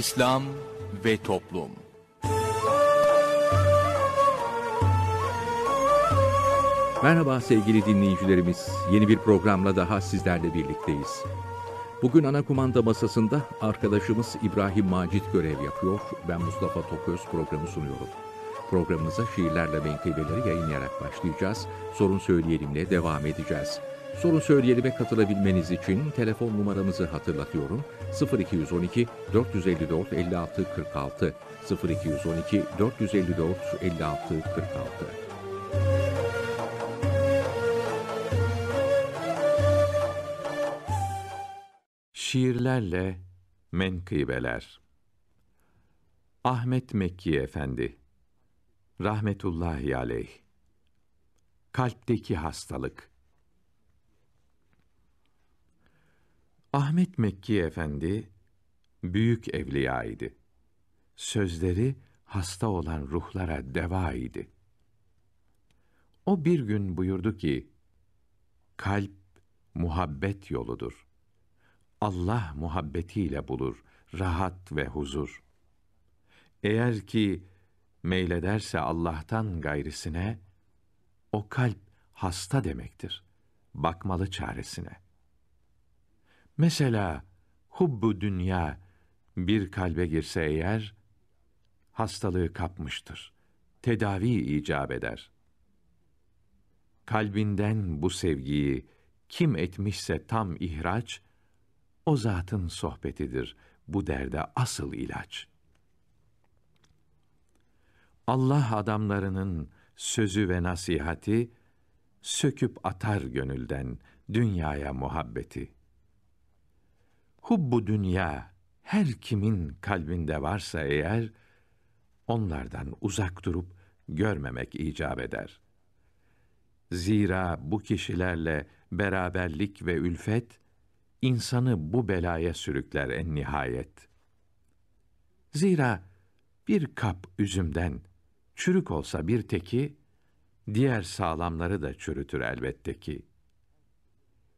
İslam ve Toplum Merhaba sevgili dinleyicilerimiz. Yeni bir programla daha sizlerle birlikteyiz. Bugün ana kumanda masasında arkadaşımız İbrahim Macit görev yapıyor. Ben Mustafa Toköz programı sunuyorum. Programımıza şiirlerle menkıbeleri yayınlayarak başlayacağız. Sorun söyleyelimle devam edeceğiz. Sorun söyleyelime katılabilmeniz için telefon numaramızı hatırlatıyorum. 0212 454 56 46 0212 454 56 46 Şiirlerle Menkıbeler Ahmet Mekki Efendi Rahmetullahi Aleyh Kalpteki Hastalık Ahmet Mekki Efendi büyük evliya idi. Sözleri hasta olan ruhlara deva idi. O bir gün buyurdu ki: Kalp muhabbet yoludur. Allah muhabbetiyle bulur rahat ve huzur. Eğer ki meylederse Allah'tan gayrisine o kalp hasta demektir. Bakmalı çaresine.'' Mesela hubbu dünya bir kalbe girse eğer, hastalığı kapmıştır. Tedavi icap eder. Kalbinden bu sevgiyi kim etmişse tam ihraç, o zatın sohbetidir. Bu derde asıl ilaç. Allah adamlarının sözü ve nasihati, söküp atar gönülden dünyaya muhabbeti.'' Hubbu dünya her kimin kalbinde varsa eğer onlardan uzak durup görmemek icap eder. Zira bu kişilerle beraberlik ve ülfet insanı bu belaya sürükler en nihayet. Zira bir kap üzümden çürük olsa bir teki diğer sağlamları da çürütür elbette ki.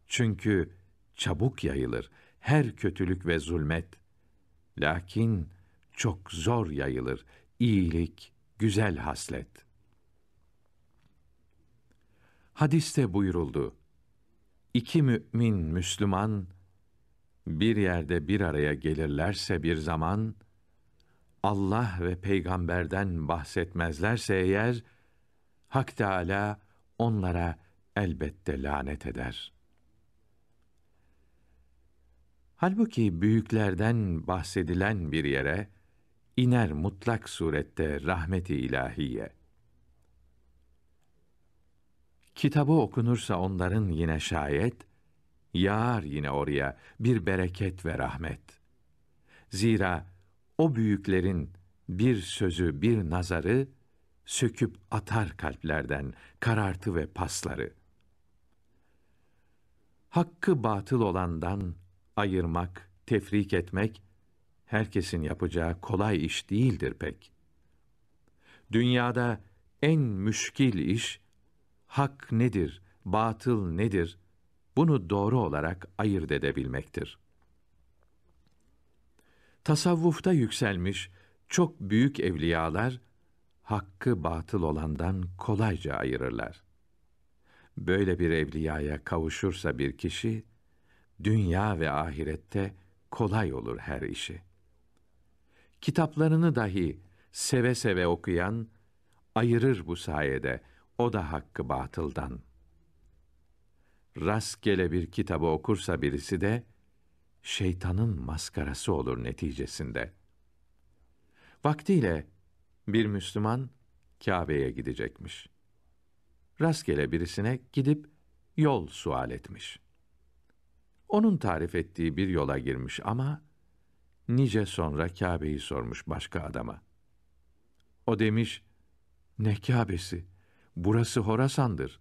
Çünkü çabuk yayılır her kötülük ve zulmet. Lakin çok zor yayılır iyilik, güzel haslet. Hadiste buyuruldu. İki mümin Müslüman bir yerde bir araya gelirlerse bir zaman Allah ve peygamberden bahsetmezlerse eğer Hak Teala onlara elbette lanet eder.'' Halbuki büyüklerden bahsedilen bir yere iner mutlak surette rahmeti ilahiye. Kitabı okunursa onların yine şayet yağar yine oraya bir bereket ve rahmet. Zira o büyüklerin bir sözü, bir nazarı söküp atar kalplerden karartı ve pasları. Hakkı batıl olandan ayırmak, tefrik etmek, herkesin yapacağı kolay iş değildir pek. Dünyada en müşkil iş, hak nedir, batıl nedir, bunu doğru olarak ayırt edebilmektir. Tasavvufta yükselmiş çok büyük evliyalar, hakkı batıl olandan kolayca ayırırlar. Böyle bir evliyaya kavuşursa bir kişi, dünya ve ahirette kolay olur her işi. Kitaplarını dahi seve seve okuyan, ayırır bu sayede o da hakkı batıldan. Rastgele bir kitabı okursa birisi de, şeytanın maskarası olur neticesinde. Vaktiyle bir Müslüman Kâbe'ye gidecekmiş. Rastgele birisine gidip yol sual etmiş onun tarif ettiği bir yola girmiş ama nice sonra Kâbe'yi sormuş başka adama. O demiş, ne Kâbe'si, burası Horasan'dır.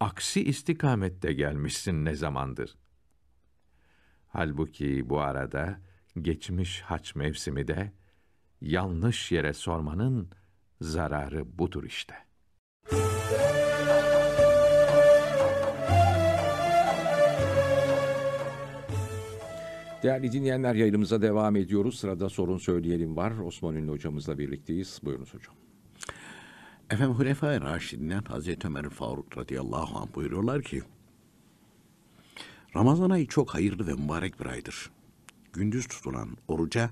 Aksi istikamette gelmişsin ne zamandır. Halbuki bu arada geçmiş haç mevsimi de yanlış yere sormanın zararı budur işte.'' Değerli dinleyenler yayınımıza devam ediyoruz. Sırada sorun söyleyelim var. Osman Ünlü hocamızla birlikteyiz. Buyurunuz hocam. Efendim Hulefa-i Raşidinden Hazreti Ömer Faruk radıyallahu anh buyuruyorlar ki Ramazan ayı çok hayırlı ve mübarek bir aydır. Gündüz tutulan oruca,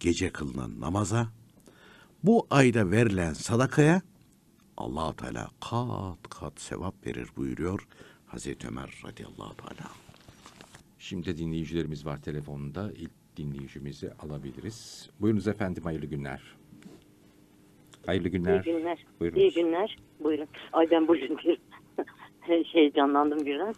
gece kılınan namaza, bu ayda verilen sadakaya allah Teala kat kat sevap verir buyuruyor Hazreti Ömer radıyallahu anh. Şimdi dinleyicilerimiz var telefonda. İlk dinleyicimizi alabiliriz. Buyurunuz efendim hayırlı günler. Hayırlı günler. İyi günler. Buyurun. İyi günler. Buyurun. Ay ben buyurun bir şey canlandım biraz.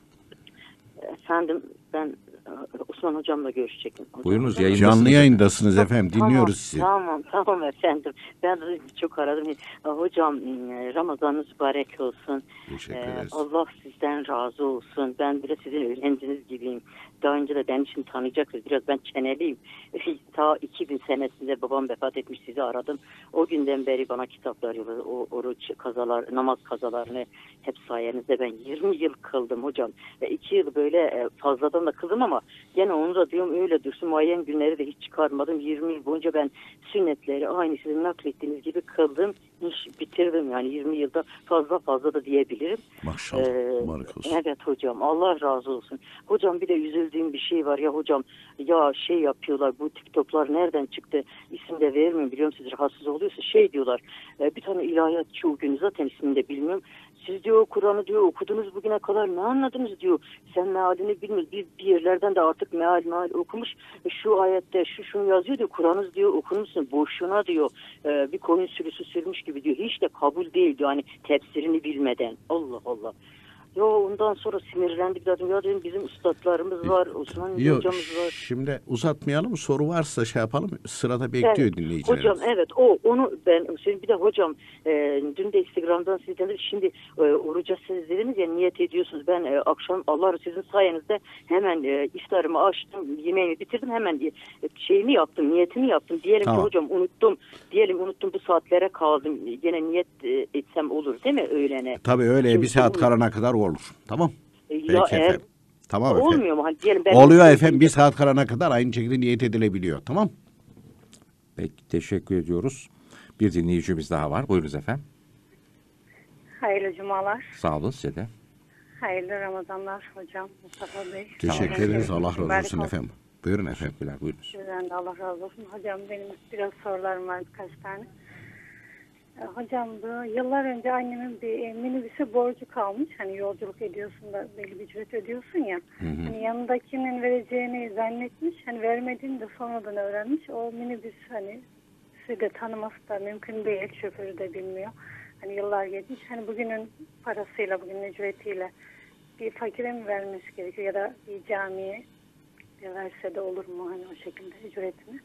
Efendim ben e, Osman hocamla görüşecektim. Hocam. Buyurunuz yayındasınız. Canlı yayındasınız efendim. Tamam, Dinliyoruz sizi. Tamam tamam efendim. Ben de çok aradım. E, hocam e, Ramazanınız mübarek olsun. Teşekkür ederiz. Allah sizden razı olsun. Ben bile sizin öğrenciniz gibiyim daha önce de beni şimdi tanıyacaksınız. Biraz ben çeneliyim. Ta 2000 senesinde babam vefat etmiş sizi aradım. O günden beri bana kitaplar, yolladı. o, oruç kazalar, namaz kazalarını hep sayenizde ben 20 yıl kıldım hocam. Ve 2 yıl böyle e, fazladan da kıldım ama gene onu da diyorum öyle dursun. Muayyen günleri de hiç çıkarmadım. 20 yıl boyunca ben sünnetleri aynı sizin naklettiğiniz gibi kıldım iş bitirdim yani 20 yılda fazla fazla da diyebilirim. Maşallah. Ee, Marika Evet hocam Allah razı olsun. Hocam bir de üzüldüğüm bir şey var ya hocam ya şey yapıyorlar bu TikTok'lar nereden çıktı isim de vermiyorum biliyorum siz rahatsız oluyorsa şey diyorlar e, bir tane ilahiyatçı o gün zaten ismini de bilmiyorum siz diyor Kur'an'ı diyor okudunuz bugüne kadar ne anladınız diyor. Sen mealini bilmiyorsun. Bir, bir yerlerden de artık meal meal okumuş. E, şu ayette şu şunu yazıyor diyor. Kur'an'ız diyor musun? boşuna diyor. E, bir koyun sürüsü sürmüş gibi diyor. Hiç de kabul değil diyor. Hani tefsirini bilmeden. Allah Allah. Yo ondan sonra sinirlendik dedim. Ya dedim bizim üstadlarımız var, Osman Yo, hocamız var. Şimdi uzatmayalım soru varsa şey yapalım sırada bekliyor evet, dinleyicilerimiz. Hocam evet o onu ben şimdi bir de hocam e, dün de Instagram'dan sizden de şimdi e, oruca siz dediniz ya niyet ediyorsunuz. Ben e, akşam Allah sizin sayenizde hemen e, iftarımı açtım yemeğimi bitirdim hemen e, şeyini yaptım niyetimi yaptım. Diyelim tamam. ki hocam unuttum diyelim unuttum bu saatlere kaldım yine niyet e, etsem olur değil mi öğlene? Tabii öyle şimdi, bir saat karana kadar o olur. Tamam. E, ya Peki eğer efendim. Tamam olmuyor efendim. Olmuyor mu? Hani diyelim ben Oluyor efendim. Bir şey saat karana kadar aynı şekilde niyet edilebiliyor. Tamam. Peki teşekkür ediyoruz. Bir dinleyicimiz daha var. Buyurunuz efendim. Hayırlı cumalar. Sağ olun size de. Hayırlı Ramazanlar hocam Mustafa Bey. Teşekkür ederiz. Allah razı olsun efendim. Buyurun efendim. Buyurun. Allah razı olsun. Hocam benim biraz sorularım var birkaç tane. Hocam da yıllar önce annemin bir e, minibüse borcu kalmış. Hani yolculuk ediyorsun da belli bir ücret ödüyorsun ya. Hı hı. Hani yanındakinin vereceğini zannetmiş. Hani vermediğini de sonradan öğrenmiş. O minibüs hani de tanıması da mümkün değil. Şoförü de bilmiyor. Hani yıllar geçmiş. Hani bugünün parasıyla, bugünün ücretiyle bir fakire mi vermesi gerekiyor ya da bir camiye verse de olur mu hani o şekilde ücretini?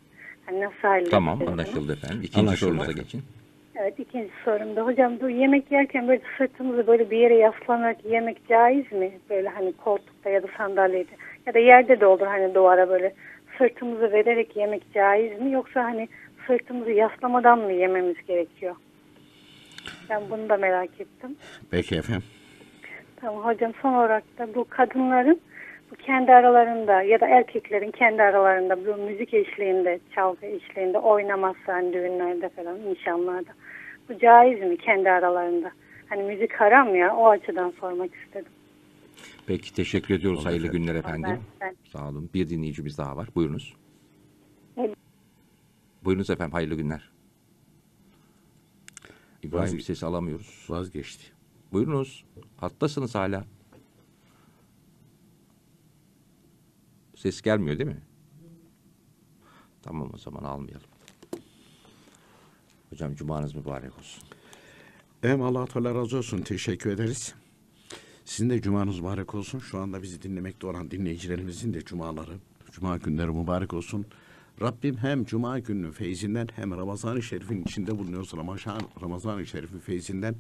Hani nasıl Tamam anlaşıldı efendim. İkinci sorumuza geçin. Evet ikinci sorumda. Hocam bu yemek yerken böyle sırtımızı böyle bir yere yaslanarak yemek caiz mi? Böyle hani koltukta ya da sandalyede ya da yerde de olur hani duvara böyle sırtımızı vererek yemek caiz mi? Yoksa hani sırtımızı yaslamadan mı yememiz gerekiyor? Ben bunu da merak ettim. Peki efendim. Tamam hocam son olarak da bu kadınların kendi aralarında ya da erkeklerin kendi aralarında bu müzik eşliğinde, çalgı eşliğinde oynamazsa hani düğünlerde falan, nişanlarda. Bu caiz mi kendi aralarında? Hani müzik haram ya o açıdan sormak istedim. Peki teşekkür ediyoruz. Olur, Hayırlı efendim. günler efendim. Ben, ben. Sağ olun. Bir dinleyicimiz daha var. Buyurunuz. Evet. Buyurunuz efendim. Hayırlı günler. İbrahim Vazge ses alamıyoruz. Vazgeçti. Buyurunuz. Hattasınız hala. Ses gelmiyor değil mi? Tamam o zaman almayalım. Hocam cumanız mübarek olsun. Hem Allah Teala razı olsun. Teşekkür ederiz. Sizin de cumanız mübarek olsun. Şu anda bizi dinlemekte olan dinleyicilerimizin de cumaları, cuma günleri mübarek olsun. Rabbim hem cuma gününün feyzinden hem Ramazan-ı Şerif'in içinde bulunuyoruz. Ramazan-ı Şerif'in feyzinden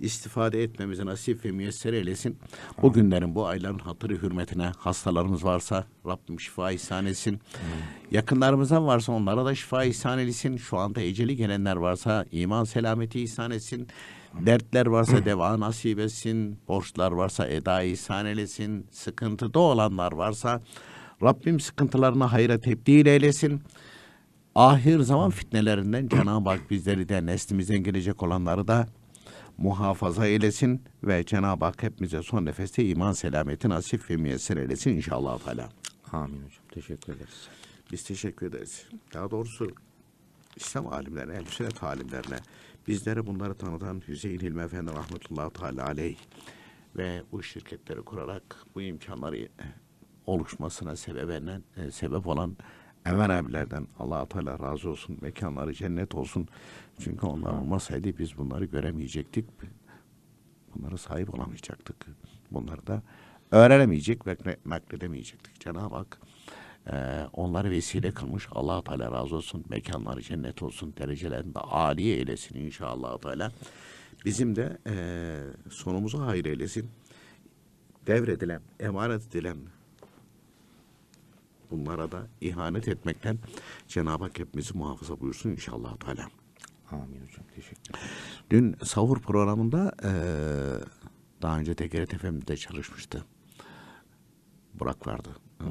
istifade etmemizi nasip ve müyesser eylesin. Bu günlerin, bu ayların hatırı hürmetine hastalarımız varsa Rabbim şifa ihsan etsin. Yakınlarımızdan varsa onlara da şifa ihsan etsin. Şu anda eceli gelenler varsa iman selameti ihsan etsin. Dertler varsa deva nasip etsin. Borçlar varsa eda ihsan etsin. Sıkıntıda olanlar varsa Rabbim sıkıntılarına hayra tebdil eylesin. Ahir zaman fitnelerinden Cenab-ı Hak bizleri de neslimizden gelecek olanları da muhafaza eylesin ve Cenab-ı Hak hepimize son nefeste iman selameti nasip ve müyesser eylesin inşallah falan. Amin hocam. Teşekkür ederiz. Biz teşekkür ederiz. Daha doğrusu İslam alimlerine, el sünnet alimlerine bizlere bunları tanıtan Hüseyin Hilmi Efendi rahmetullahi teala aleyh ve bu şirketleri kurarak bu imkanları oluşmasına sebep, enen, e, sebep olan Enver abilerden allah Teala razı olsun. Mekanları cennet olsun. Çünkü onlar olmasaydı biz bunları göremeyecektik. Bunlara sahip olamayacaktık. Bunları da öğrenemeyecek ve nakledemeyecektik. Cenab-ı Hak e, onları vesile kılmış. allah Teala razı olsun. Mekanları cennet olsun. Derecelerinde âli eylesin inşallah Teala. Bizim de e, sonumuzu hayır eylesin. Devredilen, emanet edilen bunlara da ihanet etmekten Cenab-ı Hak hepimizi muhafaza buyursun inşallah Teala. Amin hocam. Teşekkür ederim. Dün savur programında e, daha önce TGRT FM'de çalışmıştı. Burak vardı. Hı.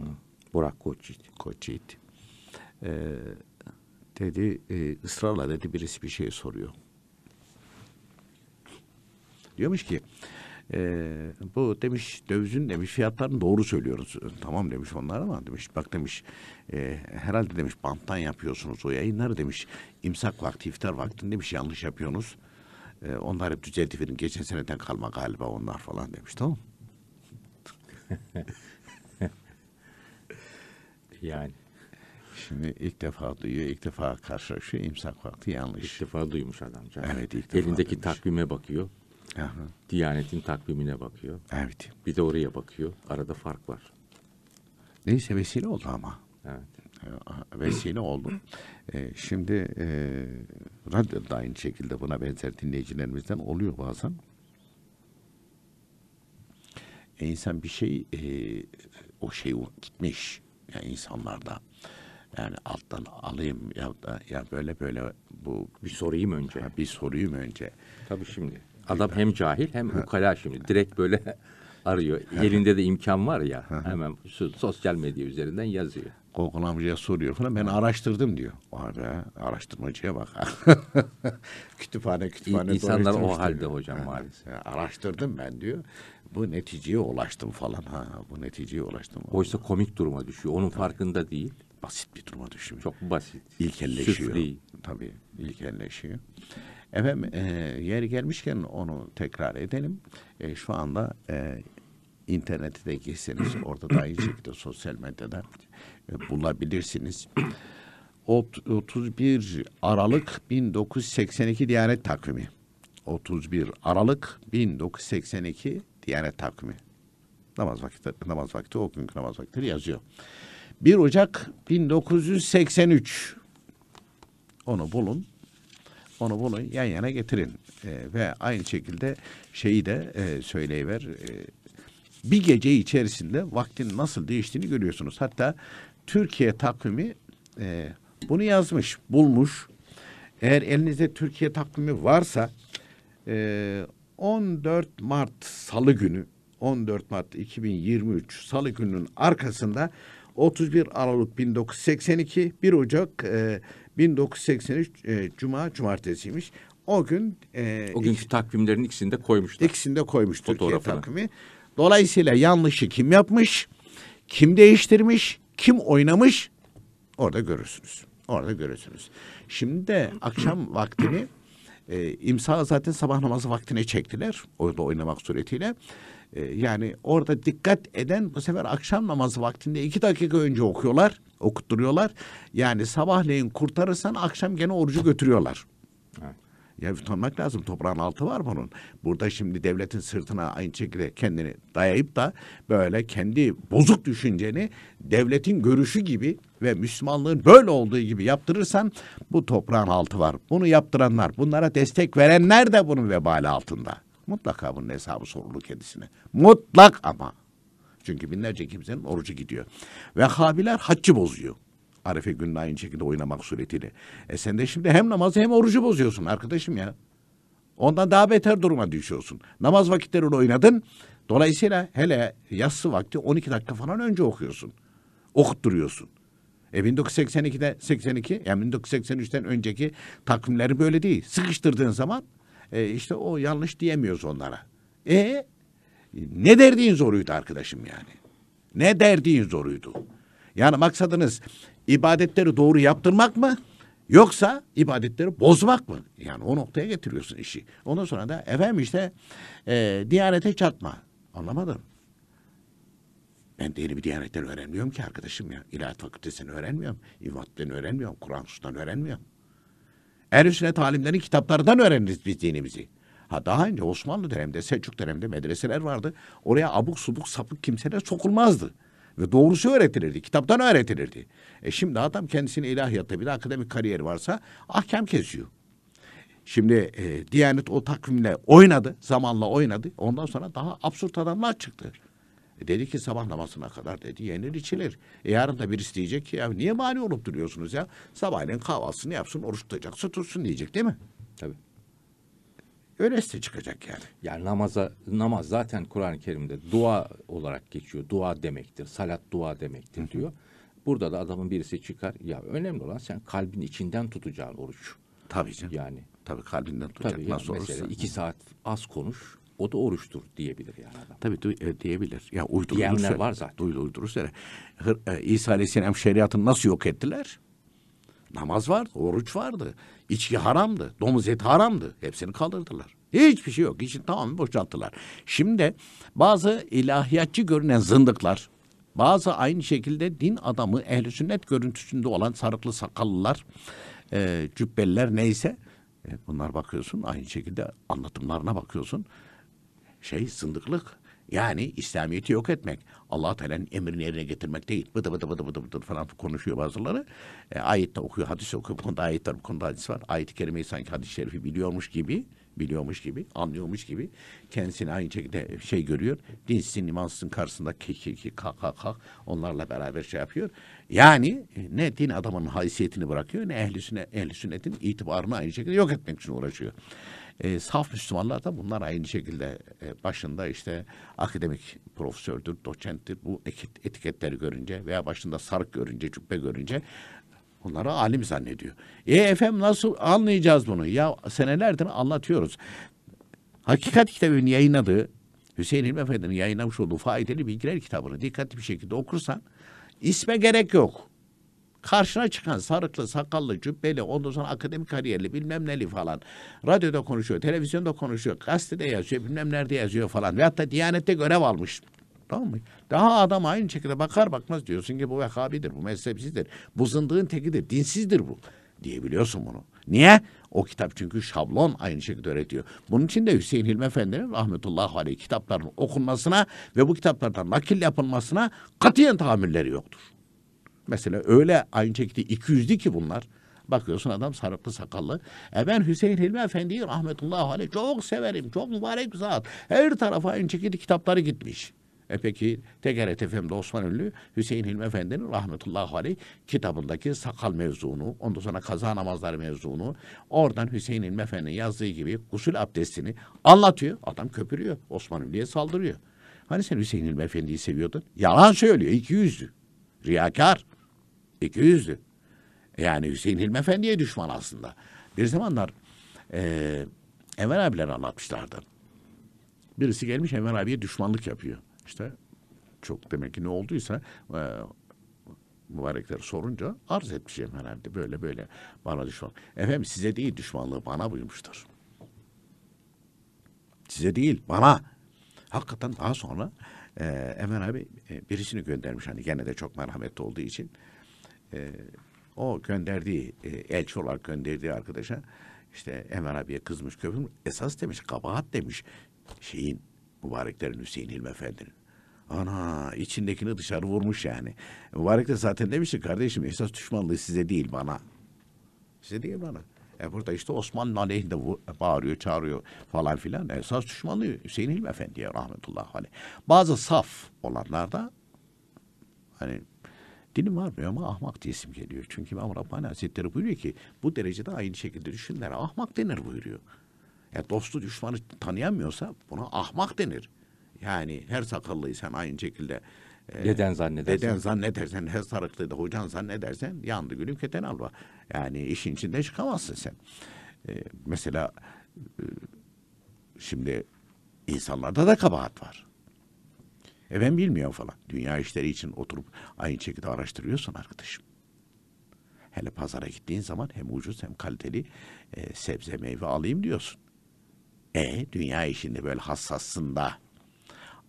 Burak Koçyiğit. Koçyiğit. E, dedi e, ısrarla dedi birisi bir şey soruyor. Diyormuş ki e, bu demiş dövizin demiş fiyatlarını doğru söylüyoruz. Ee, tamam demiş onlar ama demiş bak demiş e, herhalde demiş banttan yapıyorsunuz o yayınları demiş. imsak vakti iftar vakti demiş yanlış yapıyorsunuz. E, onlar hep düzeltiverin geçen seneden kalma galiba onlar falan demiş tamam yani. Şimdi ilk defa duyuyor, ilk defa karşılaşıyor. imsak vakti yanlış. İlk defa duymuş adamca. Evet, ilk defa Elindeki duymuş. takvime bakıyor. Aha. Diyanetin takvimine bakıyor. Evet. Bir de oraya bakıyor. Arada fark var. Neyse vesile oldu ama. Evet. Ee, vesile oldu. Ee, şimdi e, radyoda aynı şekilde buna benzer dinleyicilerimizden oluyor bazen. E, insan bir şey e, o şey gitmiş yani insanlarda. Yani alttan alayım ya da ya böyle böyle bu bir sorayım önce. Ha, bir sorayım önce. Tabii şimdi. Adam hem cahil hem ukala şimdi. Direkt böyle arıyor. Elinde de imkan var ya. hemen sosyal medya üzerinden yazıyor. Korkun amcaya soruyor falan. Ben araştırdım diyor. Vay be araştırmacıya bak. kütüphane kütüphane. İnsanlar o halde diyor. hocam maalesef. Yani, araştırdım ben diyor. Bu neticeye ulaştım falan. Ha, bu neticeye ulaştım. Oysa komik duruma düşüyor. Onun Tabii. farkında değil. Basit bir duruma düşüyor. Çok basit. İlkelleşiyor. Süfli. Tabii ilkelleşiyor. Efendim e, yeri gelmişken onu tekrar edelim. E, şu anda e, internete de girseniz orada da aynı şekilde sosyal medyada e, bulabilirsiniz. 31 Aralık 1982 Diyanet Takvimi. 31 Aralık 1982 Diyanet Takvimi. Namaz vakti, namaz vakti o günkü namaz vakti yazıyor. 1 Ocak 1983 onu bulun onu bunu yan yana getirin. E, ee, ve aynı şekilde şeyi de e, söyleyiver. E, bir gece içerisinde vaktin nasıl değiştiğini görüyorsunuz. Hatta Türkiye takvimi e, bunu yazmış, bulmuş. Eğer elinizde Türkiye takvimi varsa e, 14 Mart Salı günü 14 Mart 2023 Salı gününün arkasında 31 Aralık 1982 1 Ocak e, 1983 e, Cuma Cumartesiymiş. O gün e, o günkü iki, takvimlerin ikisinde koymuşlar. İkisinde koymuş Türkiye takvimi. Dolayısıyla yanlışı kim yapmış? Kim değiştirmiş? Kim oynamış? Orada görürsünüz. Orada görürsünüz. Şimdi de akşam vaktini e, imza zaten sabah namazı vaktine çektiler. Orada oynamak suretiyle. E, yani orada dikkat eden bu sefer akşam namazı vaktinde iki dakika önce okuyorlar, okutturuyorlar. Yani sabahleyin kurtarırsan akşam gene orucu götürüyorlar. Evet. Ya tutmak lazım. Toprağın altı var bunun. Burada şimdi devletin sırtına aynı şekilde kendini dayayıp da böyle kendi bozuk düşünceni devletin görüşü gibi ve Müslümanlığın böyle olduğu gibi yaptırırsan bu toprağın altı var. Bunu yaptıranlar, bunlara destek verenler de bunun vebali altında. Mutlaka bunun hesabı sorulur kendisine. Mutlak ama. Çünkü binlerce kimsenin orucu gidiyor. ve Vehhabiler haccı bozuyor. Arife günün aynı şekilde oynamak suretiyle. E sen de şimdi hem namazı hem orucu bozuyorsun arkadaşım ya. Ondan daha beter duruma düşüyorsun. Namaz vakitlerini oynadın. Dolayısıyla hele yatsı vakti 12 dakika falan önce okuyorsun. Okutturuyorsun. E 1982'de 82 yani 1983'ten önceki takvimleri böyle değil. Sıkıştırdığın zaman e, işte o yanlış diyemiyoruz onlara. E ne derdiğin zoruydu arkadaşım yani. Ne derdiğin zoruydu. Yani maksadınız ibadetleri doğru yaptırmak mı? Yoksa ibadetleri bozmak mı? Yani o noktaya getiriyorsun işi. Ondan sonra da efendim işte e, diyanete çatma. Anlamadım. Ben de yeni bir diyanetten öğrenmiyorum ki arkadaşım ya. İlahiyat fakültesini öğrenmiyorum. İvat'tan öğrenmiyorum. Kur'an Kur'an'dan öğrenmiyorum. Ehl-i sünnet alimlerin kitaplarından öğreniriz biz dinimizi. Ha daha önce Osmanlı döneminde, Selçuk döneminde medreseler vardı. Oraya abuk subuk sapık kimseler sokulmazdı. Ve doğrusu öğretilirdi. Kitaptan öğretilirdi. E şimdi adam kendisini ilahiyatta bir de akademik kariyer varsa ahkam kesiyor. Şimdi e, Diyanet o takvimle oynadı. Zamanla oynadı. Ondan sonra daha absürt adamlar çıktı. E, dedi ki sabah namazına kadar dedi yenir içilir. E yarın da birisi diyecek ki ya niye mani olup duruyorsunuz ya? Sabahleyin kahvaltısını yapsın, oruç tutacaksa tutsun diyecek değil mi? Tabii. Öylesi çıkacak yani. Yani namaza namaz zaten Kur'an-ı Kerim'de dua olarak geçiyor. Dua demektir. Salat dua demektir Hı-hı. diyor. Burada da adamın birisi çıkar. Ya önemli olan sen kalbin içinden tutacağın oruç. Tabii canım. Yani. Tabii kalbinden tutacak. Tabii yani Nasıl mesela olursa. iki saat az konuş o da oruçtur diyebilir yani adam. Tabii du- e, diyebilir. Ya uydurulur. Diyenler var zaten. Uydur, uydurursa. Hır, e, İsa Aleyhisselam şeriatını nasıl yok ettiler? Namaz vardı, oruç vardı. İçki haramdı, domuz eti haramdı. Hepsini kaldırdılar. Hiçbir şey yok. İçini tamamen boşalttılar. Şimdi bazı ilahiyatçı görünen zındıklar, bazı aynı şekilde din adamı, ehli sünnet görüntüsünde olan sarıklı sakallılar, e, cübbeliler neyse, e, bunlar bakıyorsun aynı şekilde anlatımlarına bakıyorsun şey zındıklık. Yani İslamiyet'i yok etmek. allah Teala'nın emrini yerine getirmek değil. Bıdı bıdı bıdı bıdı bıdı falan konuşuyor bazıları. E, ayette okuyor, hadis okuyor. Bu konuda ayet var, bu konuda hadis var. Ayet-i kerimeyi sanki hadis-i şerifi biliyormuş gibi, biliyormuş gibi, anlıyormuş gibi kendisini aynı şekilde şey görüyor. Dinsizin, imansızın karşısında kik kik kalk kalk kalk onlarla beraber şey yapıyor. Yani e, ne din adamının haysiyetini bırakıyor ne ehli, sünnet, ehli sünnetin itibarını aynı şekilde yok etmek için uğraşıyor. E, saf Müslümanlar da bunlar aynı şekilde e, başında işte akademik profesördür, doçenttir. Bu etiketleri görünce veya başında sarık görünce, cübbe görünce Bunları alim zannediyor. E efendim nasıl anlayacağız bunu? Ya senelerdir anlatıyoruz. Hakikat kitabının yayınladığı, Hüseyin İlmi Efendi'nin yayınlamış olduğu faydalı bilgiler kitabını dikkatli bir şekilde okursan isme gerek yok. Karşına çıkan sarıklı, sakallı, cübbeli, ondan sonra akademik kariyerli bilmem neli falan. Radyoda konuşuyor, televizyonda konuşuyor, gazetede yazıyor, bilmem nerede yazıyor falan. Ve hatta Diyanet'te görev almış. Tamam mı? Daha adam aynı şekilde bakar bakmaz diyorsun ki bu vekabidir, bu mezhepsizdir, bu zındığın tekidir, dinsizdir bu. Diyebiliyorsun bunu. Niye? O kitap çünkü şablon aynı şekilde öğretiyor. Bunun için de Hüseyin Hilmi Efendi'nin rahmetullahi aleyh kitapların okunmasına ve bu kitaplardan nakil yapılmasına katiyen tahammülleri yoktur. Mesela öyle aynı şekilde 200'lü ki bunlar. Bakıyorsun adam sarıklı sakallı. E ben Hüseyin Hilmi Efendi'yi rahmetullahi aleyh çok severim. Çok mübarek bir zat. Her tarafa aynı şekilde kitapları gitmiş. E peki Teker FM'de Osman Ünlü Hüseyin Hilmi Efendi'nin rahmetullahi aleyh kitabındaki sakal mevzunu, ondan sonra kaza namazları mevzunu, oradan Hüseyin Hilmi Efendi'nin yazdığı gibi gusül abdestini anlatıyor. Adam köpürüyor. Osman Ünlü'ye saldırıyor. Hani sen Hüseyin Hilmi Efendi'yi seviyordun? Yalan söylüyor. iki yüzlü. Riyakar. İki yüzlü. Yani Hüseyin Hilmi Efendi'ye düşman aslında. Bir zamanlar e, Enver abiler anlatmışlardı. Birisi gelmiş Enver abiye düşmanlık yapıyor. İşte çok demek ki ne olduysa e, mübarekler sorunca arz etmiş Enver abi de böyle böyle bana düşman. Efendim size değil düşmanlığı bana buymuştur. Size değil bana. Hakikaten daha sonra e, Enver abi e, birisini göndermiş hani gene de çok merhametli olduğu için e, o gönderdiği e, elçi olarak gönderdiği arkadaşa işte Emir abiye kızmış köpürmüş. Esas demiş kabahat demiş şeyin mübareklerin Hüseyin İlmi Efendi'nin. Ana içindekini dışarı vurmuş yani. Mübarek de zaten ki kardeşim esas düşmanlığı size değil bana. Size değil bana. E burada işte Osmanlı aleyhinde bağırıyor, çağırıyor falan filan. E, esas düşmanlığı Hüseyin İlmi Efendi'ye rahmetullah aleyh. Hani, bazı saf olanlar da hani Dilim varmıyor ama ahmak diyesim geliyor. Çünkü İmam Rabbani Hazretleri buyuruyor ki bu derecede aynı şekilde düşünler ahmak denir buyuruyor. Ya dostu düşmanı tanıyamıyorsa buna ahmak denir. Yani her sakallıyı aynı şekilde e, deden zannedersen. Deden zannedersen, her sarıklıyı da hocan zannedersen yandı gülüm keten alba. Yani işin içinde çıkamazsın sen. E, mesela e, şimdi insanlarda da kabahat var. E ben bilmiyorum falan. Dünya işleri için oturup aynı şekilde araştırıyorsun arkadaşım. Hele pazara gittiğin zaman hem ucuz hem kaliteli e, sebze meyve alayım diyorsun. E dünya işinde böyle hassassın da.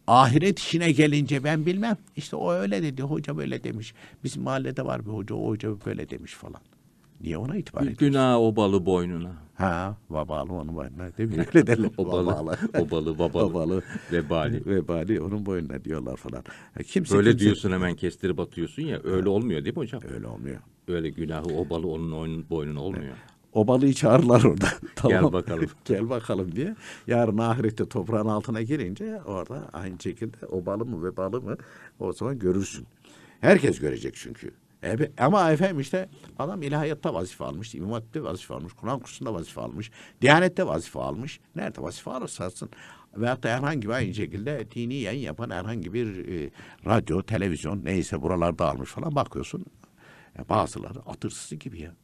Ahiret işine gelince ben bilmem. İşte o öyle dedi, hoca böyle demiş. Bizim mahallede var bir hoca, o hoca böyle demiş falan. Niye ona itibar ediyorsun? Günah obalı boynuna. Ha, vabalı onun boynuna değil mi? Öyle derler. obalı, vabalı. obalı, vabalı. obalı. Vebali. Vebali onun boynuna diyorlar falan. E, kimse, Böyle kimse... diyorsun hemen kestirip atıyorsun ya. Öyle olmuyor değil mi hocam? Öyle olmuyor. Öyle günahı obalı onun boynuna olmuyor. Evet. Obalıyı çağırırlar orada. tamam. Gel bakalım. Gel bakalım diye. Yarın ahirette toprağın altına girince orada aynı şekilde obalı mı vebalı mı o zaman görürsün. Herkes görecek çünkü. Evet, ama efendim işte adam ilahiyatta vazife almış, İmam Hatip'te vazife almış, Kur'an kursunda vazife almış, Diyanet'te vazife almış. Nerede vazife alırsa alsın veyahut da herhangi bir aynı şekilde dini yayın yapan herhangi bir e, radyo, televizyon neyse buralarda almış falan bakıyorsun. E, bazıları atırsızı gibi ya.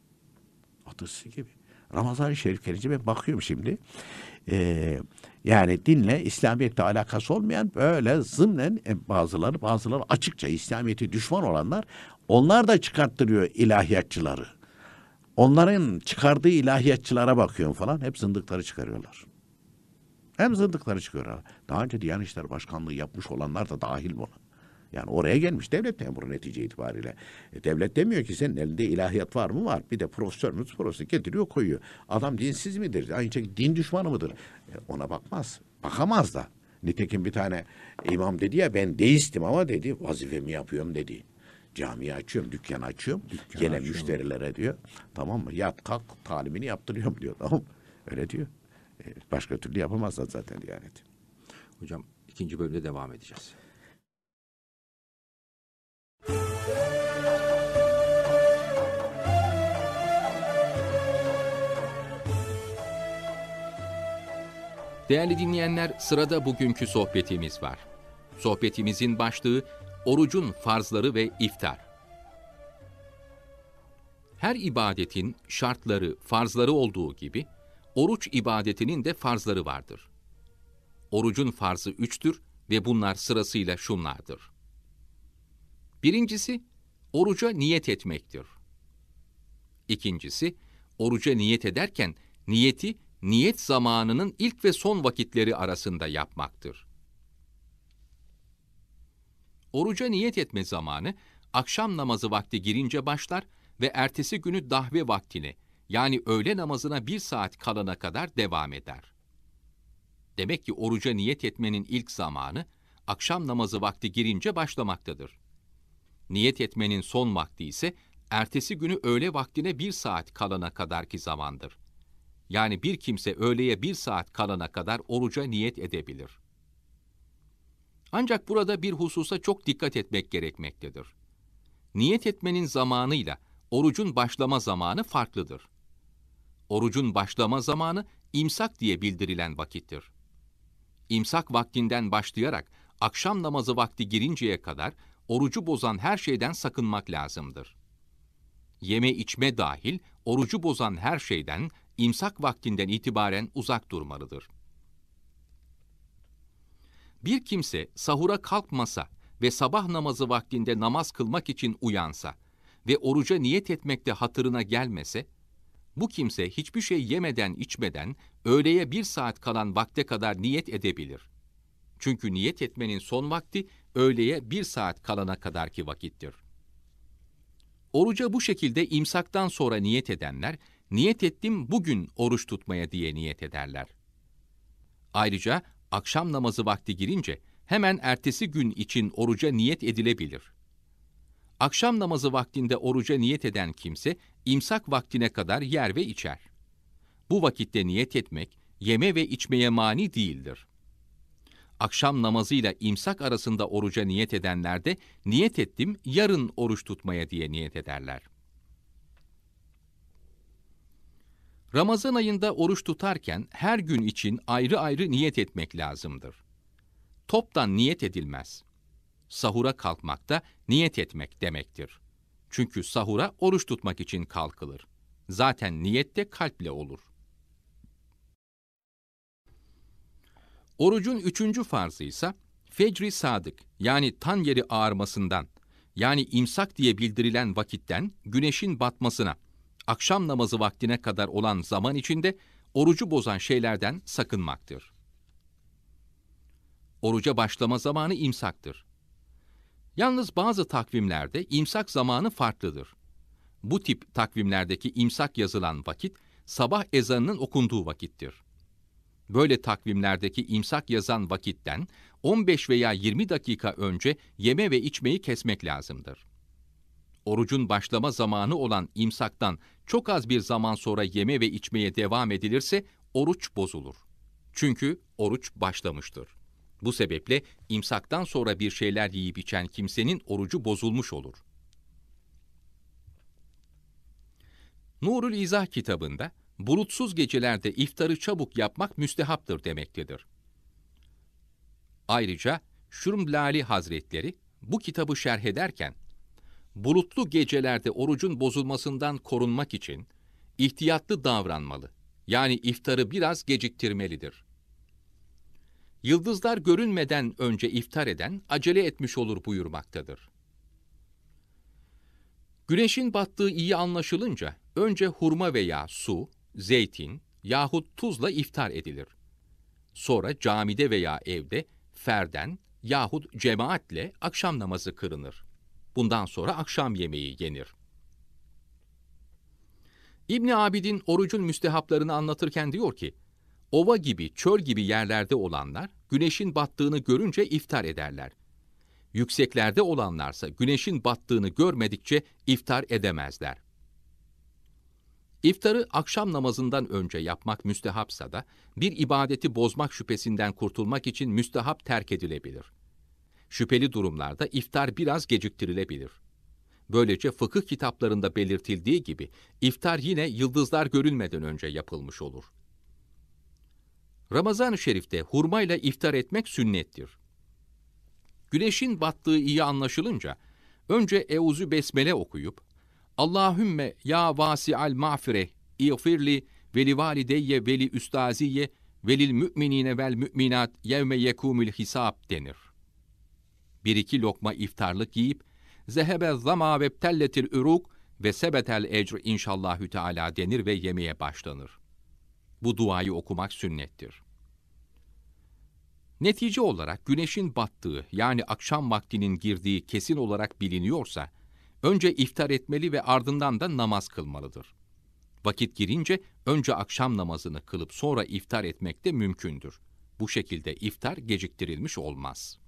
Atırsızı gibi. Ramazan-ı Şerif gelince ben bakıyorum şimdi. Ee, yani dinle İslamiyet'le alakası olmayan böyle zımnen e, bazıları bazıları açıkça İslamiyet'i düşman olanlar onlar da çıkarttırıyor ilahiyatçıları. Onların çıkardığı ilahiyatçılara bakıyorum falan hep zındıkları çıkarıyorlar. Hem zındıkları çıkıyorlar. Daha önce Diyanet İşleri Başkanlığı yapmış olanlar da dahil buna. Yani oraya gelmiş devlet memuru netice itibariyle. E, devlet demiyor ki senin elinde ilahiyat var mı? Var. Bir de profesörümüz profesör getiriyor koyuyor. Adam dinsiz midir? Aynı şekilde din düşmanı mıdır? E, ona bakmaz. Bakamaz da. Nitekim bir tane imam dedi ya ben deistim ama dedi vazifemi yapıyorum dedi. Cami açıyorum, dükkan açıyorum. Dükkan Gelen açıyorum. müşterilere diyor. Tamam mı? Yat kalk talimini yaptırıyorum diyor. Tamam Öyle diyor. E, başka türlü yapamazlar zaten Diyanet. Hocam ikinci bölümde devam edeceğiz. Değerli dinleyenler, sırada bugünkü sohbetimiz var. Sohbetimizin başlığı orucun farzları ve iftar. Her ibadetin şartları, farzları olduğu gibi oruç ibadetinin de farzları vardır. Orucun farzı üçtür ve bunlar sırasıyla şunlardır. Birincisi, oruca niyet etmektir. İkincisi, oruca niyet ederken niyeti niyet zamanının ilk ve son vakitleri arasında yapmaktır. Oruca niyet etme zamanı, akşam namazı vakti girince başlar ve ertesi günü dahve vaktine, yani öğle namazına bir saat kalana kadar devam eder. Demek ki oruca niyet etmenin ilk zamanı, akşam namazı vakti girince başlamaktadır. Niyet etmenin son vakti ise, ertesi günü öğle vaktine bir saat kalana kadarki zamandır. Yani bir kimse öğleye bir saat kalana kadar oruca niyet edebilir. Ancak burada bir hususa çok dikkat etmek gerekmektedir. Niyet etmenin zamanıyla orucun başlama zamanı farklıdır. Orucun başlama zamanı imsak diye bildirilen vakittir. İmsak vaktinden başlayarak akşam namazı vakti girinceye kadar orucu bozan her şeyden sakınmak lazımdır. Yeme içme dahil orucu bozan her şeyden imsak vaktinden itibaren uzak durmalıdır. Bir kimse sahura kalkmasa ve sabah namazı vaktinde namaz kılmak için uyansa ve oruca niyet etmekte hatırına gelmese, bu kimse hiçbir şey yemeden içmeden öğleye bir saat kalan vakte kadar niyet edebilir. Çünkü niyet etmenin son vakti öğleye bir saat kalana kadarki vakittir. Oruca bu şekilde imsaktan sonra niyet edenler, niyet ettim bugün oruç tutmaya diye niyet ederler. Ayrıca akşam namazı vakti girince hemen ertesi gün için oruca niyet edilebilir. Akşam namazı vaktinde oruca niyet eden kimse imsak vaktine kadar yer ve içer. Bu vakitte niyet etmek yeme ve içmeye mani değildir. Akşam namazıyla imsak arasında oruca niyet edenler de niyet ettim yarın oruç tutmaya diye niyet ederler. Ramazan ayında oruç tutarken her gün için ayrı ayrı niyet etmek lazımdır. Toptan niyet edilmez. Sahura kalkmak da niyet etmek demektir. Çünkü sahura oruç tutmak için kalkılır. Zaten niyet de kalple olur. Orucun üçüncü farzı ise fecri sadık yani tan yeri ağarmasından yani imsak diye bildirilen vakitten güneşin batmasına akşam namazı vaktine kadar olan zaman içinde orucu bozan şeylerden sakınmaktır. Oruca başlama zamanı imsaktır. Yalnız bazı takvimlerde imsak zamanı farklıdır. Bu tip takvimlerdeki imsak yazılan vakit sabah ezanının okunduğu vakittir. Böyle takvimlerdeki imsak yazan vakitten 15 veya 20 dakika önce yeme ve içmeyi kesmek lazımdır. Orucun başlama zamanı olan imsaktan çok az bir zaman sonra yeme ve içmeye devam edilirse oruç bozulur. Çünkü oruç başlamıştır. Bu sebeple imsaktan sonra bir şeyler yiyip içen kimsenin orucu bozulmuş olur. Nurul İzah kitabında bulutsuz gecelerde iftarı çabuk yapmak müstehaptır demektedir. Ayrıca Şurm Lali Hazretleri bu kitabı şerh ederken bulutlu gecelerde orucun bozulmasından korunmak için ihtiyatlı davranmalı. Yani iftarı biraz geciktirmelidir. Yıldızlar görünmeden önce iftar eden acele etmiş olur buyurmaktadır. Güneşin battığı iyi anlaşılınca önce hurma veya su, zeytin yahut tuzla iftar edilir. Sonra camide veya evde ferden yahut cemaatle akşam namazı kırınır. Bundan sonra akşam yemeği yenir. İbni Abidin orucun müstehaplarını anlatırken diyor ki, ova gibi, çöl gibi yerlerde olanlar güneşin battığını görünce iftar ederler. Yükseklerde olanlarsa güneşin battığını görmedikçe iftar edemezler. İftarı akşam namazından önce yapmak müstehapsa da bir ibadeti bozmak şüphesinden kurtulmak için müstehap terk edilebilir.'' Şüpheli durumlarda iftar biraz geciktirilebilir. Böylece fıkıh kitaplarında belirtildiği gibi iftar yine yıldızlar görünmeden önce yapılmış olur. Ramazan-ı Şerif'te hurmayla iftar etmek sünnettir. Güneşin battığı iyi anlaşılınca önce euzu Besmele okuyup Allahümme ya vasi'al mağfire iğfirli veli valideyye veli üstaziye velil müminine vel müminat yevme yekumil hisab denir bir iki lokma iftarlık yiyip zehebe zama ve telletil üruk ve sebetel ecr inşallahü teala denir ve yemeğe başlanır. Bu duayı okumak sünnettir. Netice olarak güneşin battığı yani akşam vaktinin girdiği kesin olarak biliniyorsa, önce iftar etmeli ve ardından da namaz kılmalıdır. Vakit girince önce akşam namazını kılıp sonra iftar etmek de mümkündür. Bu şekilde iftar geciktirilmiş olmaz.''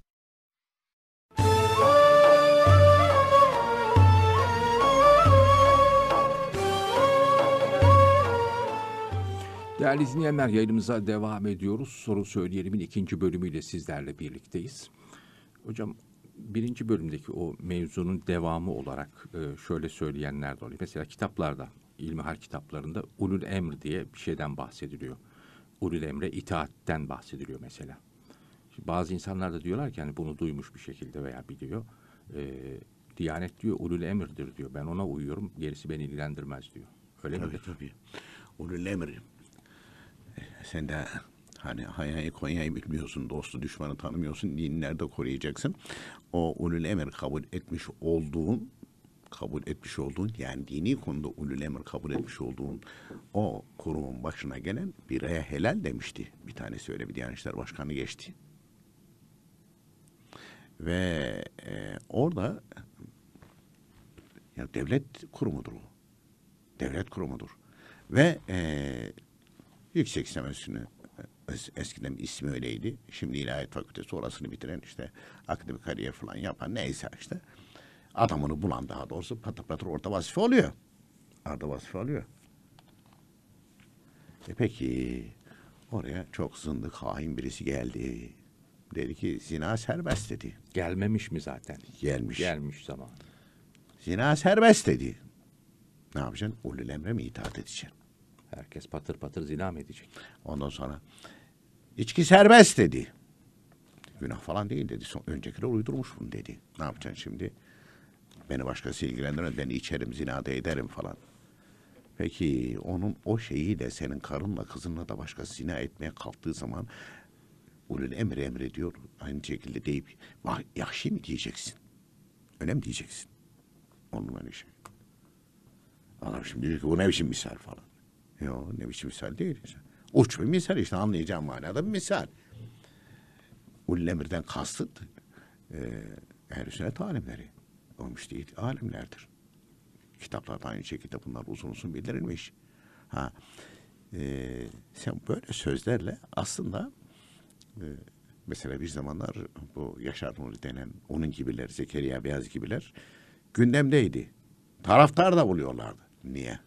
Değerli izleyenler yayınımıza devam ediyoruz. Soru Söyleyelim'in ikinci bölümüyle sizlerle birlikteyiz. Hocam birinci bölümdeki o mevzunun devamı olarak e, şöyle söyleyenler de oluyor. Mesela kitaplarda, ilmihal kitaplarında ulul emr diye bir şeyden bahsediliyor. Ulul emre itaatten bahsediliyor mesela. Şimdi bazı insanlar da diyorlar ki hani bunu duymuş bir şekilde veya biliyor. E, Diyanet diyor ulul emirdir diyor. Ben ona uyuyorum gerisi beni ilgilendirmez diyor. Öyle tabii, mi? Tabii tabii. Ulul emir sen de hani hayayı Konya'yı bilmiyorsun, dostu düşmanı tanımıyorsun, dini nerede koruyacaksın? O ulul emir kabul etmiş olduğun, kabul etmiş olduğun yani dini konuda ulul emir kabul etmiş olduğun o kurumun başına gelen biraya helal demişti. Bir tane söyle bir Diyanet İşleri Başkanı geçti. Ve e, orada ya devlet kurumudur o. Devlet kurumudur. Ve e, Yüksek istemesini e, eskiden ismi öyleydi. Şimdi ilahiyat fakültesi orasını bitiren işte akademik kariyer falan yapan neyse işte. Adamını bulan daha doğrusu patır patır orada vazife oluyor. Arda vazife oluyor. E peki oraya çok zındık hain birisi geldi. Dedi ki zina serbest dedi. Gelmemiş mi zaten? Gelmiş. Gelmiş zaman. Zina serbest dedi. Ne yapacaksın? Ulul emre mi itaat edeceksin? Herkes patır patır zina mı edecek. Ondan sonra içki serbest dedi. Günah falan değil dedi. Son, öncekiler uydurmuş bunu dedi. Ne yapacaksın şimdi? Beni başkası ilgilendirmez. Ben içerim, zinada ederim falan. Peki onun o şeyi de senin karınla kızınla da başkası zina etmeye kalktığı zaman ulul emri emrediyor. Aynı şekilde deyip vah yakşı mı diyeceksin? Önem diyeceksin. Onun öyle şey. Adam şimdi diyor ki bu ne biçim misal falan. Yo ne biçim misal değil işte. Uç bir misal işte anlayacağım manada bir misal. Ulul emirden kastıt e, ehl-i sünnet alimleri. O müştehit alimlerdir. Kitaplarda aynı şekilde bunlar uzun uzun bildirilmiş. Ha, e, sen böyle sözlerle aslında e, mesela bir zamanlar bu Yaşar Nuri denen onun gibiler, Zekeriya Beyaz gibiler gündemdeydi. Taraftar da buluyorlardı. Niye?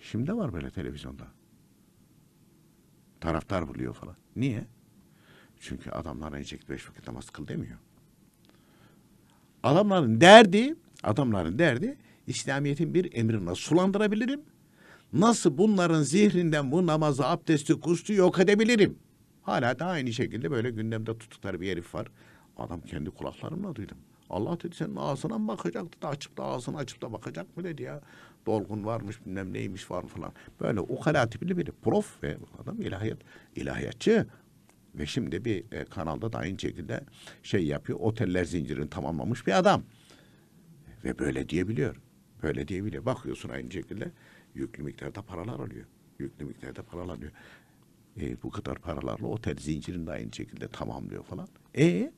Şimdi var böyle televizyonda. Taraftar buluyor falan. Niye? Çünkü adamlar Ecek beş vakit namaz kıl demiyor. Adamların derdi, adamların derdi İslamiyet'in bir emrini nasıl sulandırabilirim? Nasıl bunların zihrinden bu namazı, abdesti, kustu yok edebilirim? Hala da aynı şekilde böyle gündemde tuttukları bir herif var. Adam kendi kulaklarımla duydum. Allah dedi senin ağzına mı bakacaktı da açıp da ağzını açıp da bakacak mı dedi ya dolgun varmış bilmem neymiş var falan. Böyle o ukala tipli biri prof ve adam ilahiyat, ilahiyatçı. Ve şimdi bir e, kanalda da aynı şekilde şey yapıyor. Oteller zincirini tamamlamış bir adam. Ve böyle diyebiliyor. Böyle diyebiliyor. Bakıyorsun aynı şekilde yüklü miktarda paralar alıyor. Yüklü miktarda paralar alıyor. E, bu kadar paralarla otel zincirini de aynı şekilde tamamlıyor falan. E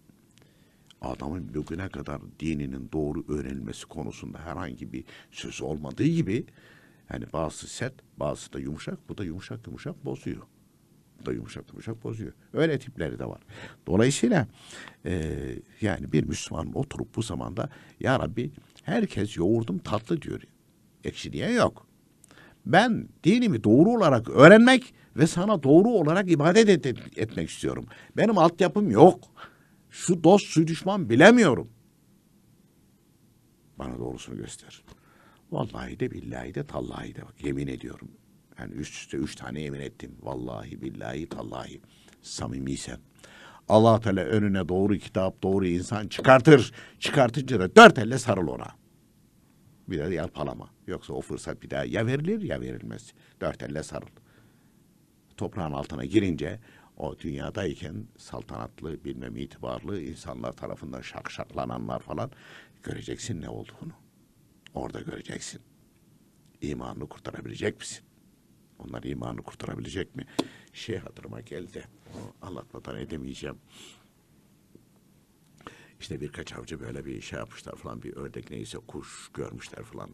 adamın bugüne kadar dininin doğru öğrenilmesi konusunda herhangi bir söz olmadığı gibi yani bazı sert, bazı da yumuşak, bu da yumuşak yumuşak bozuyor. Bu da yumuşak yumuşak bozuyor. Öyle tipleri de var. Dolayısıyla e, yani bir Müslüman oturup bu zamanda ya Rabbi herkes yoğurdum tatlı diyor. Ekşi diye yok. Ben dinimi doğru olarak öğrenmek ve sana doğru olarak ibadet et, etmek istiyorum. Benim altyapım yok. Şu dost şu düşman bilemiyorum. Bana doğrusunu göster. Vallahi de billahi de tallahi de bak yemin ediyorum. Yani üst üste üç tane yemin ettim. Vallahi billahi tallahi. Samimiysem. Allah Teala önüne doğru kitap, doğru insan çıkartır. Çıkartınca da dört elle sarıl ona. Bir de yalpalama. Yoksa o fırsat bir daha ya verilir ya verilmez. Dört elle sarıl. Toprağın altına girince o dünyadayken saltanatlı bilmem itibarlı insanlar tarafından şakşaklananlar falan göreceksin ne olduğunu. Orada göreceksin. İmanını kurtarabilecek misin? Onlar imanı kurtarabilecek mi? Şey hatırıma geldi. O anlatmadan edemeyeceğim. İşte birkaç avcı böyle bir şey yapmışlar falan. Bir ördek neyse kuş görmüşler falan.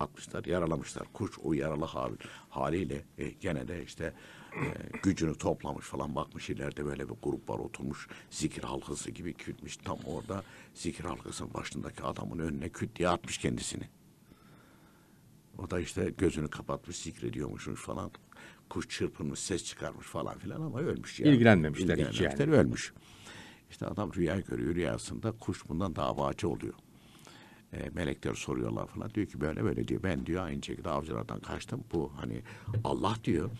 Atmışlar, yaralamışlar. Kuş o yaralı hal, haliyle e, gene de işte ee, gücünü toplamış falan bakmış ileride böyle bir grup var oturmuş zikir halkası gibi kütmüş tam orada zikir halkasının başındaki adamın önüne küt diye atmış kendisini. O da işte gözünü kapatmış zikrediyormuşmuş falan. Kuş çırpınmış ses çıkarmış falan filan ama ölmüş yani. İlgilenmemişler, İlgilenmemişler hiç yani. Ölmüş. İşte adam rüya görüyor rüyasında kuş bundan davacı oluyor e, melekler soruyorlar falan. Diyor ki böyle böyle diyor. Ben diyor aynı şekilde avcılardan kaçtım. Bu hani Allah diyor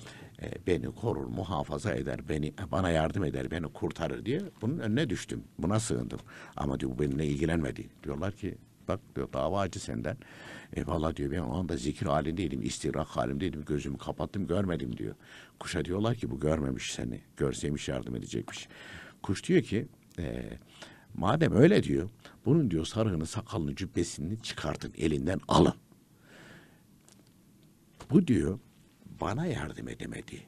e, beni korur, muhafaza eder, beni bana yardım eder, beni kurtarır diye bunun önüne düştüm. Buna sığındım. Ama diyor bu benimle ilgilenmedi. Diyorlar ki bak diyor davacı senden. E valla diyor ben o anda zikir halindeydim, istihrak halimdeydim, gözümü kapattım görmedim diyor. Kuşa diyorlar ki bu görmemiş seni, görseymiş yardım edecekmiş. Kuş diyor ki e, Madem öyle diyor, bunun diyor sarığını, sakalını, cübbesini çıkartın, elinden alın. Bu diyor bana yardım edemedi.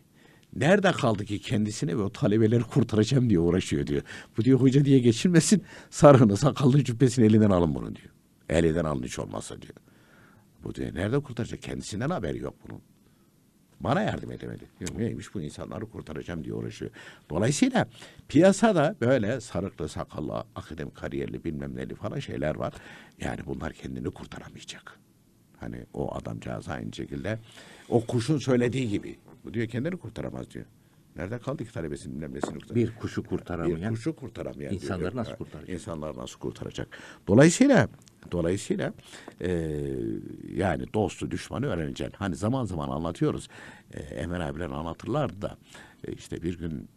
Nerede kaldı ki kendisine ve o talebeleri kurtaracağım diye uğraşıyor diyor. Bu diyor hoca diye geçilmesin. Sarığını, sakalını, cübbesini elinden alın bunu diyor. Elinden alın hiç olmazsa diyor. Bu diyor nerede kurtaracak? Kendisinden haber yok bunun. Bana yardım edemedi. Diyorum, neymiş bu insanları kurtaracağım diye uğraşıyor. Dolayısıyla piyasada böyle sarıklı sakallı, akademik kariyerli bilmem neli falan şeyler var. Yani bunlar kendini kurtaramayacak. Hani o adamcağız aynı şekilde o kuşun söylediği gibi. Bu diyor kendini kurtaramaz diyor. Nerede kaldı ki talebesinin bilemesi nokta. Bir kuşu kurtaramayan. Bir kuşu kurtaramayan. İnsanları nasıl kurtaracak? İnsanları nasıl kurtaracak? Dolayısıyla dolayısıyla e, yani dostu düşmanı öğreneceksin. Hani zaman zaman anlatıyoruz. E, Emel abiler anlatırlar da e, işte bir gün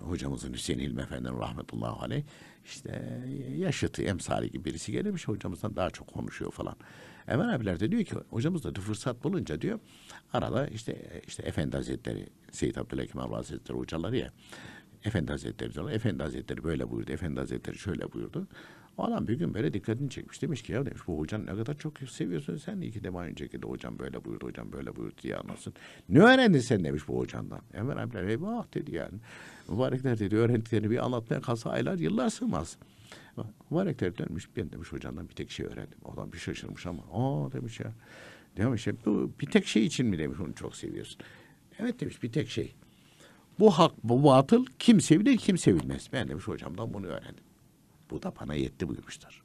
hocamızın Hüseyin Hilmi Efendi'nin rahmetullahi aleyh işte yaşıtı emsali gibi birisi gelmiş hocamızdan daha çok konuşuyor falan. Emel abiler de diyor ki hocamız da fırsat bulunca diyor arada işte işte Efendi Hazretleri Seyit Abdülhakim Avlu Hazretleri hocaları ya Efendi Hazretleri diyorlar. Efendi Hazretleri böyle buyurdu. Efendi Hazretleri şöyle buyurdu. O adam bir gün böyle dikkatini çekmiş. Demiş ki ya demiş bu hocanı ne kadar çok seviyorsun sen. İyi ki de aynı şekilde hocam böyle buyurdu, hocam böyle buyurdu diye anlasın. Ne öğrendin sen demiş bu hocandan. Emre abiler eyvah dedi yani. Mübarekler dedi öğrendiklerini bir anlatmaya kalsa aylar yıllar sığmaz mı? Mübarek dönmüş. Ben demiş hocamdan bir tek şey öğrendim. Adam bir şaşırmış ama. Aa demiş ya. Demiş ya bu bir tek şey için mi demiş onu çok seviyorsun. Evet demiş bir tek şey. Bu hak, bu batıl kim sevilir kim sevilmez. Ben demiş hocamdan bunu öğrendim. Bu da bana yetti buyurmuşlar.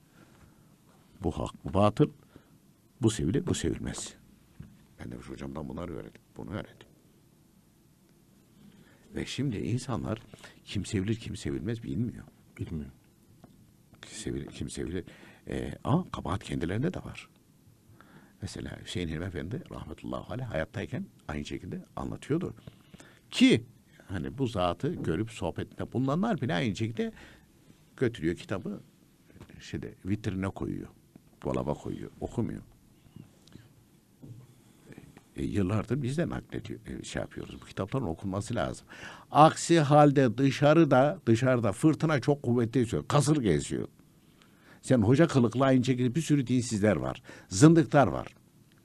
Bu hak, bu batıl, bu sevilir, bu sevilmez. Ben demiş hocamdan bunları öğrendim. Bunu öğrendim. Ve şimdi insanlar kim sevilir kim sevilmez bilmiyor. Bilmiyor sevil, kim sevilir? E, ama kabahat kendilerinde de var. Mesela Hüseyin Hilmi Efendi rahmetullahi aleyh hayattayken aynı şekilde anlatıyordu. Ki hani bu zatı görüp sohbetinde bulunanlar bile aynı şekilde götürüyor kitabı şeyde vitrine koyuyor. Dolaba koyuyor. Okumuyor. E, yıllardır biz de naklediyor, e, şey yapıyoruz. Bu kitapların okunması lazım. Aksi halde dışarıda dışarıda fırtına çok kuvvetli esiyor. Kasır geziyor. Sen hoca kılıklı aynı şekilde bir sürü dinsizler var. Zındıklar var.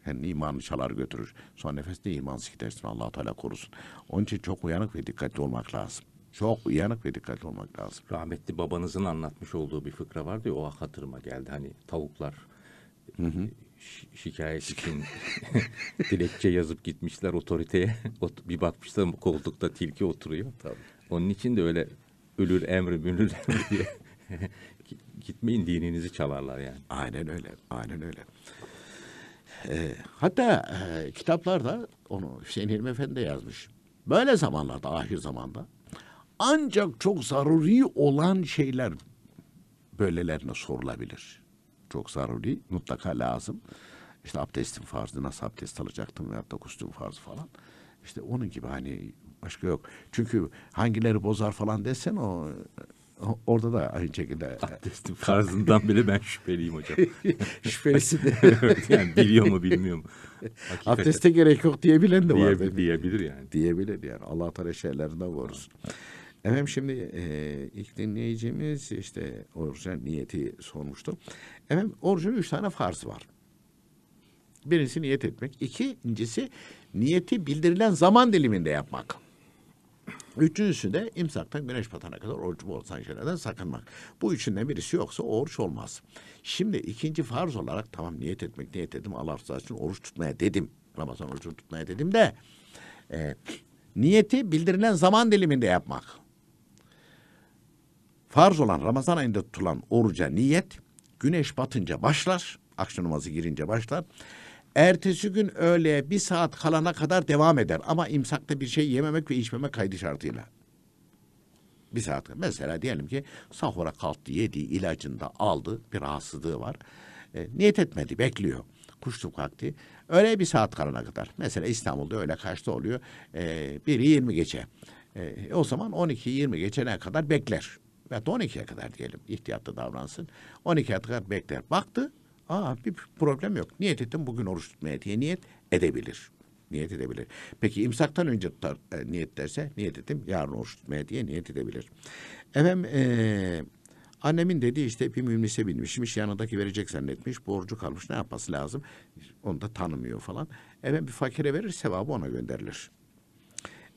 Yani imanı çalar götürür. Son nefeste imansız gidersin. allah Teala korusun. Onun için çok uyanık ve dikkatli olmak lazım. Çok uyanık ve dikkatli olmak lazım. Rahmetli babanızın anlatmış olduğu bir fıkra vardı ya o ah hatırıma geldi. Hani tavuklar hı hı. şikayet için dilekçe yazıp gitmişler otoriteye. bir bakmışlar koltukta tilki oturuyor. Tabii. Onun için de öyle ölür emri mülür emri diye gitmeyin dininizi çalarlar yani. Aynen öyle, aynen öyle. E, hatta e, kitaplarda onu Hüseyin Hilmi Efendi yazmış. Böyle zamanlarda, ahir zamanda ancak çok zaruri olan şeyler böylelerine sorulabilir. Çok zaruri, mutlaka lazım. İşte abdestin farzı, nasıl abdest alacaktım veyahut da kustun farzı falan. İşte onun gibi hani başka yok. Çünkü hangileri bozar falan desen o Orada da aynı şekilde. E, Abdestin farzından bile ben şüpheliyim hocam. Şüphelisi de. evet, yani biliyor mu bilmiyor mu? Hakikaten. Abdeste gerek yok diyebilen de var. Diye, diyebilir yani. Diyebilir yani. Allah Teala şeylerinden korusun. Efendim şimdi e, ilk dinleyicimiz işte oruca niyeti sormuştu. Efendim orucun üç tane farz var. Birincisi niyet etmek. İkincisi niyeti bildirilen zaman diliminde yapmak. Üçüncüsü de imsaktan güneş batana kadar oruç bozan şeylerden sakınmak. Bu üçünden birisi yoksa oruç olmaz. Şimdi ikinci farz olarak tamam niyet etmek niyet ettim Allah razı olsun oruç tutmaya dedim. Ramazan orucunu tutmaya dedim de e, niyeti bildirilen zaman diliminde yapmak. Farz olan Ramazan ayında tutulan oruca niyet güneş batınca başlar. Akşam namazı girince başlar. Ertesi gün öğleye bir saat kalana kadar devam eder. Ama imsakta bir şey yememek ve içmemek kaydı şartıyla. Bir saat. Mesela diyelim ki sahura kalktı, yedi, ilacını da aldı. Bir rahatsızlığı var. E, niyet etmedi, bekliyor. Kuşluk vakti. Öğleye bir saat kalana kadar. Mesela İstanbul'da öyle kaçta oluyor? E, 1'i 20 geçe. E, o zaman 12-20 geçene kadar bekler. Ve 12'ye kadar diyelim ihtiyatlı davransın. 12'ye kadar bekler. Baktı Aa bir problem yok. Niyet ettim bugün oruç tutmaya diye niyet edebilir. Niyet edebilir. Peki imsaktan önce tutar, e, niyet derse niyet ettim yarın oruç tutmaya diye niyet edebilir. Efendim e, annemin dediği işte bir mümlise binmişmiş yanındaki verecek zannetmiş borcu kalmış ne yapması lazım onu da tanımıyor falan. Efendim bir fakire verir sevabı ona gönderilir.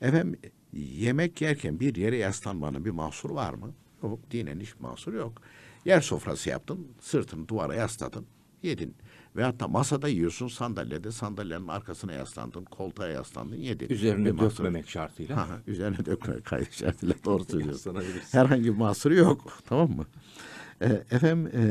Efendim yemek yerken bir yere yaslanmanın bir mahsur var mı? Yok dinen hiç mahsur yok. Yer sofrası yaptın, sırtını duvara yasladın yedin. Ve da masada yiyorsun sandalyede sandalyenin arkasına yaslandın, koltuğa yaslandın, yedin. Üzerine bir dökmemek mahsur... şartıyla. Ha, üzerine dökmemek kaydı şartıyla doğru söylüyorsun. Herhangi bir mahsuru yok tamam mı? E, efendim e,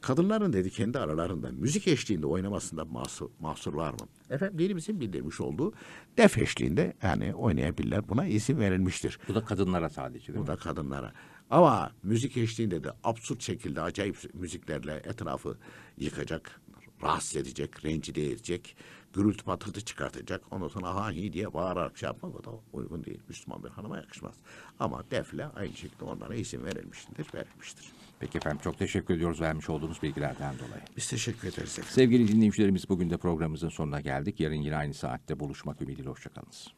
kadınların dedi kendi aralarında müzik eşliğinde oynamasında mahsur, mahsur var mı? Efendim dinimizin bildirmiş olduğu def eşliğinde yani oynayabilirler buna isim verilmiştir. Bu da kadınlara sadece değil Bu mi? da kadınlara. Ama müzik eşliğinde de absürt şekilde acayip müziklerle etrafı yıkacak, rahatsız edecek, rencide edecek, gürültü patırtı çıkartacak. Ondan sonra ha diye bağırarak şey yapmak o da uygun değil. Müslüman bir hanıma yakışmaz. Ama defle aynı şekilde onlara isim verilmiştir, verilmiştir. Peki efendim çok teşekkür ediyoruz vermiş olduğunuz bilgilerden dolayı. Biz teşekkür ederiz efendim. Sevgili dinleyicilerimiz bugün de programımızın sonuna geldik. Yarın yine aynı saatte buluşmak ümidiyle hoşçakalınız.